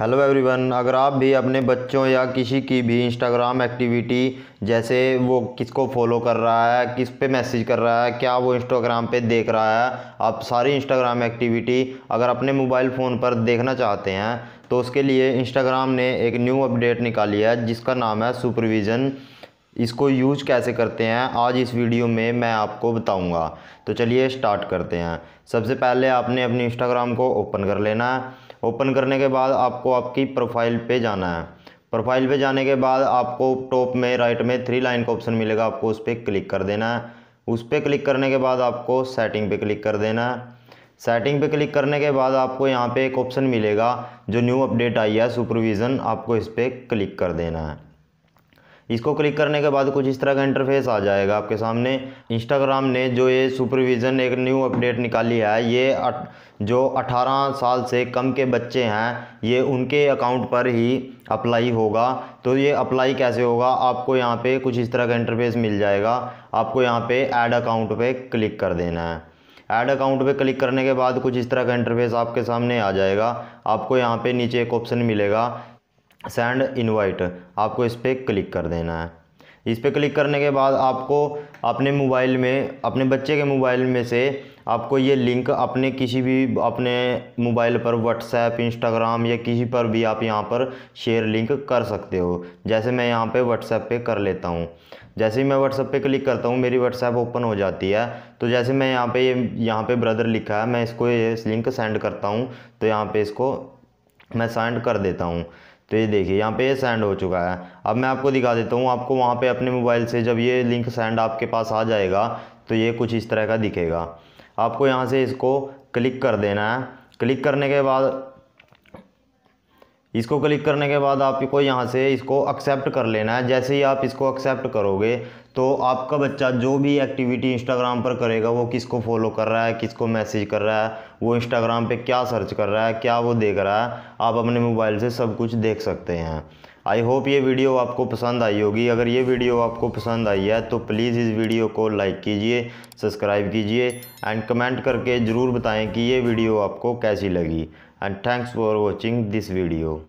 hello everyone अगर आप भी अपने बच्चों या किसी की भी इंस्टाग्राम एक्टिविटी जैसे वो किसको फॉलो कर रहा है किस पे मैसेज कर रहा है क्या वो इंस्टाग्राम पे देख रहा है आप सारी इंस्टाग्राम एक्टिविटी अगर अपने मोबाइल फ़ोन पर देखना चाहते हैं तो उसके लिए इंस्टाग्राम ने एक न्यू अपडेट निकाली है जिसका नाम है सुपरविज़न इसको यूज कैसे करते हैं आज इस वीडियो में मैं आपको बताऊँगा तो चलिए स्टार्ट करते हैं सबसे पहले आपने अपने इंस्टाग्राम को ओपन कर लेना है ओपन करने के बाद आपको आपकी प्रोफाइल पे जाना है प्रोफाइल पे जाने के बाद आपको टॉप में राइट में थ्री लाइन का ऑप्शन मिलेगा आपको उस पर क्लिक कर देना है उस पर क्लिक करने के बाद आपको सेटिंग पे क्लिक कर देना है सेटिंग पे क्लिक करने के बाद आपको यहाँ पे एक ऑप्शन मिलेगा जो न्यू अपडेट आई है सुपरविज़न आपको इस पर क्लिक कर देना है इसको क्लिक करने के बाद कुछ इस तरह का इंटरफेस आ जाएगा आपके सामने इंस्टाग्राम ने जो ये सुपरविज़न एक न्यू अपडेट निकाली है ये अट, जो 18 साल से कम के बच्चे हैं ये उनके अकाउंट पर ही अप्लाई होगा तो ये अप्लाई कैसे होगा आपको यहाँ पे कुछ इस तरह का इंटरफेस मिल जाएगा आपको यहाँ पे ऐड अकाउंट पे क्लिक कर देना है ऐड अकाउंट पे क्लिक करने के बाद कुछ इस तरह का इंटरफेस आपके सामने आ जाएगा आपको यहाँ पे नीचे एक ऑप्शन मिलेगा सेंड इनवाइट आपको इस पर क्लिक कर देना है इस पर क्लिक करने के बाद आपको अपने मोबाइल में अपने बच्चे के मोबाइल में से आपको ये लिंक अपने किसी भी अपने मोबाइल पर व्हाट्सएप इंस्टाग्राम या किसी पर भी आप यहाँ पर शेयर लिंक कर सकते हो जैसे मैं यहाँ पे व्हाट्सएप पे कर लेता हूँ जैसे ही मैं व्हाट्सएप पे क्लिक करता हूँ मेरी व्हाट्सएप ओपन हो जाती है तो जैसे मैं यहाँ पे यहाँ पे ब्रदर लिखा है मैं इसको ये लिंक सेंड करता हूँ तो यहाँ पर इसको मैं सेंड कर देता हूँ तो ये देखिए यहाँ पे ये सेंड हो चुका है अब मैं आपको दिखा देता हूँ आपको वहाँ पे अपने मोबाइल से जब ये लिंक सेंड आपके पास आ जाएगा तो ये कुछ इस तरह का दिखेगा आपको यहाँ से इसको क्लिक कर देना है क्लिक करने के बाद इसको क्लिक करने के बाद आपको यहाँ से इसको एक्सेप्ट कर लेना है जैसे ही आप इसको एक्सेप्ट करोगे तो आपका बच्चा जो भी एक्टिविटी इंस्टाग्राम पर करेगा वो किसको फॉलो कर रहा है किसको मैसेज कर रहा है वो इंस्टाग्राम पे क्या सर्च कर रहा है क्या वो देख रहा है आप अपने मोबाइल से सब कुछ देख सकते हैं आई होप ये वीडियो आपको पसंद आई होगी अगर ये वीडियो आपको पसंद आई है तो प्लीज़ इस वीडियो को लाइक कीजिए सब्सक्राइब कीजिए एंड कमेंट करके ज़रूर बताएं कि ये वीडियो आपको कैसी लगी and thanks for watching this video